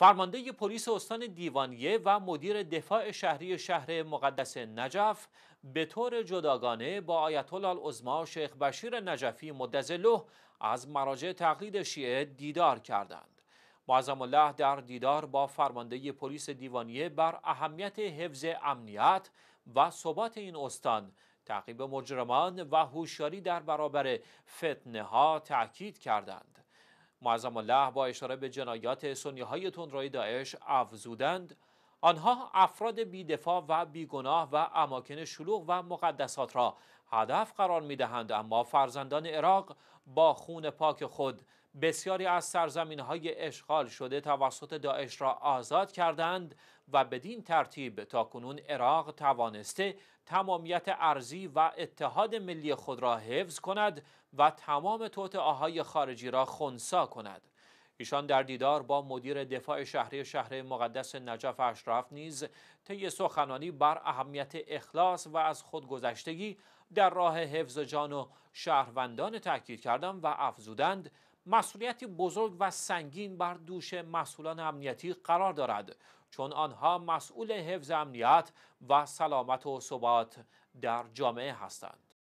فرمانده پلیس استان دیوانیه و مدیر دفاع شهری شهر مقدس نجف به طور جداگانه با آیت الله شیخ بشیر نجفی مدزله از مراجع تقلید شیعه دیدار کردند. معظم الله در دیدار با فرمانده پلیس دیوانیه بر اهمیت حفظ امنیت و ثبات این استان تعقیب مجرمان و هوشیاری در برابر فتنه ها تاکید کردند. معظم الله با اشاره به جنایات سنیه های تندروی داعش افزودند آنها افراد بیدفاع و بیگناه و اماکن شلوغ و مقدسات را هدف قرار می دهند اما فرزندان عراق با خون پاک خود بسیاری از سرزمین های اشغال شده توسط داعش را آزاد کردند و بدین ترتیب تا کنون عراق توانسته تمامیت ارزی و اتحاد ملی خود را حفظ کند و تمام های خارجی را خونسا کند. ایشان در دیدار با مدیر دفاع شهری شهر مقدس نجف اشرف نیز طی سخنانی بر اهمیت اخلاص و از خودگذشتگی در راه حفظ جان و شهروندان تاکید کردند و افزودند مسئولیتی بزرگ و سنگین بر دوش مسئولان امنیتی قرار دارد چون آنها مسئول حفظ امنیت و سلامت و ثبات در جامعه هستند